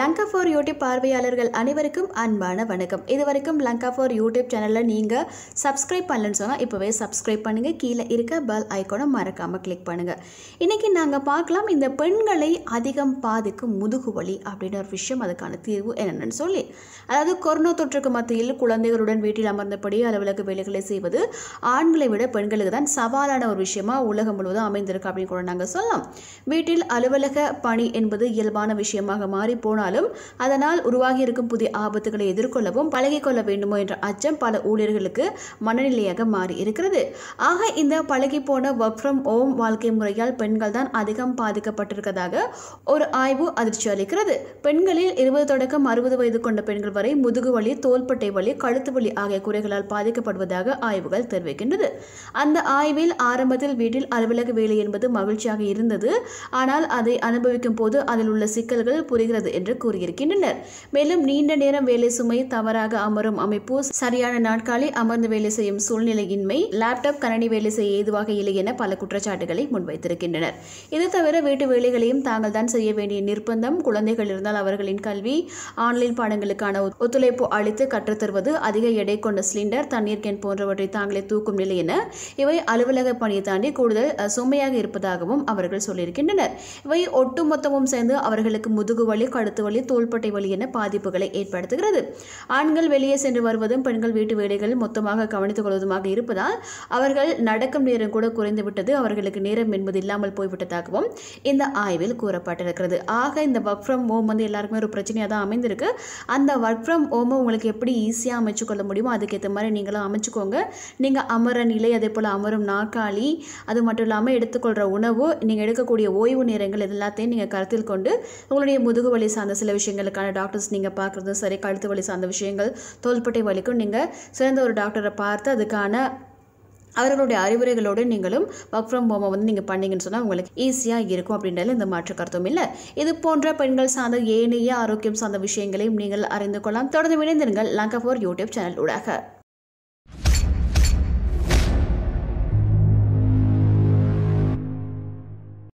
Lanka for YouTube பார்வையாளர்கள் அனைவருக்கும் அன்பான வணக்கம் இது வரைக்கும் லங்கா ஃபார் யூடியூப் சேனலில் நீங்கள் சப்ஸ்கிரைப் பண்ணலன்னு சொன்னால் இப்போவே சப்ஸ்கிரைப் பண்ணுங்கள் கீழே இருக்க பெல் ஐக்கோனை மறக்காமல் கிளிக் பண்ணுங்கள் இன்றைக்கி நாங்கள் பார்க்கலாம் இந்த பெண்களை அதிகம் பாதிக்கும் முதுகு வலி அப்படின்ற ஒரு விஷயம் அதுக்கான தீர்வு என்னென்னு சொல்லி அதாவது கொரோனா தொற்றுக்கு மத்தியில் குழந்தைகளுடன் வீட்டில் அமர்ந்தபடி அலுவலக வேலைகளை செய்வது ஆண்களை விட பெண்களுக்கு தான் சவாலான ஒரு விஷயமாக உலகம் முழுவதும் அமைந்திருக்கு அப்படின்னு கூட நாங்கள் சொல்லலாம் வீட்டில் அலுவலக பணி என்பது இயல்பான விஷயமாக மாறி போ போனாலும் அதனால் உருவாகியிருக்கும் புதிய ஆபத்துகளை எதிர்கொள்ளவும் பழகிக்கொள்ள வேண்டுமோ என்ற அச்சம் பல ஊழியர்களுக்கு மனநிலையாக மாறி இருக்கிறது ஆக இந்த பழகி போன ஒர்க் ஃப்ரம் ஹோம் வாழ்க்கை முறையால் பெண்கள் தான் அதிகம் பாதிக்கப்பட்டிருக்கதாக ஒரு ஆய்வு அதிர்ச்சி அளிக்கிறது பெண்களில் இருபது தொடக்கம் அறுபது வயது கொண்ட பெண்கள் வரை முதுகு வலி தோள்பட்டை வலி கழுத்து வலி ஆகிய குறைகளால் பாதிக்கப்படுவதாக ஆய்வுகள் தெரிவிக்கின்றது அந்த ஆய்வில் ஆரம்பத்தில் வீட்டில் அலுவலக வேலை என்பது மகிழ்ச்சியாக இருந்தது ஆனால் அதை அனுபவிக்கும் போது அதில் உள்ள சிக்கல்கள் புரிகிறது என்று கூறியிருக்கின்றனர் மேலும் நீண்ட நேரம் வேலை சுமை தவறாக அமரும் அமைப்பு சரியான நாட்காலி அமர்ந்து வேலை செய்யும் சூழ்நிலையின்மை லேப்டாப் கணினி வேலை செய்ய ஏதுவாக இல்லை என பல குற்றச்சாட்டுகளை முன்வைத்திருக்கின்றனர் இது தவிர வீட்டு வேலைகளையும் தாங்கள் தான் செய்ய வேண்டிய நிர்பந்தம் குழந்தைகள் இருந்தால் அவர்களின் கல்வி ஆன்லைன் பாடங்களுக்கான ஒத்துழைப்பு அளித்து கற்றுத்தருவது அதிக எடை கொண்ட சிலிண்டர் தண்ணீர் கேன் போன்றவற்றை தாங்களே தூக்கும் நிலை என இவை அலுவலக பணியை தாண்டி கூடுதல் சுமையாக இருப்பதாகவும் அவர்கள் சொல்லியிருக்கின்றனர் இவை ஒட்டுமொத்தமும் சேர்ந்து அவர்களுக்கு முதுகுவலி கழுத்து கழுத்து வலி தோள்பட்டை வலி என பாதிப்புகளை ஏற்படுத்துகிறது ஆண்கள் வெளியே சென்று வருவதும் பெண்கள் வீட்டு வேலைகளில் மொத்தமாக கவனித்துக் கொள்வதுமாக இருப்பதால் அவர்கள் நடக்கும் நேரம் கூட குறைந்துவிட்டது அவர்களுக்கு நேரம் என்பது இல்லாமல் போய்விட்டதாகவும் இந்த ஆய்வில் கூறப்பட்டிருக்கிறது ஆக இந்த ஒர்க் ஃப்ரம் ஹோம் வந்து எல்லாருக்குமே ஒரு பிரச்சனையாக தான் அமைந்திருக்கு அந்த ஒர்க் ஃப்ரம் ஹோமை உங்களுக்கு எப்படி ஈஸியாக அமைச்சு கொள்ள முடியுமோ அதுக்கேற்ற மாதிரி நீங்களும் அமைச்சுக்கோங்க நீங்கள் அமர நிலை அதே போல் அமரும் நாற்காலி அது மட்டும் இல்லாமல் எடுத்துக்கொள்கிற உணவு நீங்கள் எடுக்கக்கூடிய ஓய்வு நேரங்கள் எல்லாத்தையும் நீங்கள் கருத்தில் கொண்டு உங்களுடைய முதுகுவலி சார் சார்ந்த சில விஷயங்களுக்கான டாக்டர்ஸ் நீங்கள் பார்க்குறது சரி கழுத்து வலி சார்ந்த விஷயங்கள் தோள்பட்டை வலிக்கும் நீங்கள் சிறந்த ஒரு டாக்டரை பார்த்து அதுக்கான அவர்களுடைய அறிவுரைகளோடு நீங்களும் ஒர்க் ஃப்ரம் ஹோமை வந்து நீங்கள் பண்ணிங்கன்னு சொன்னால் உங்களுக்கு ஈஸியாக இருக்கும் அப்படின்றது இந்த மாற்று கருத்தும் இல்லை இது போன்ற பெண்கள் சார்ந்த ஏனைய ஆரோக்கியம் சார்ந்த விஷயங்களையும் நீங்கள் அறிந்து கொள்ளலாம் தொடர்ந்து இணைந்திருங்கள் ஆஃப் ஃபோர் யூடியூப் சேனல் ஊடாக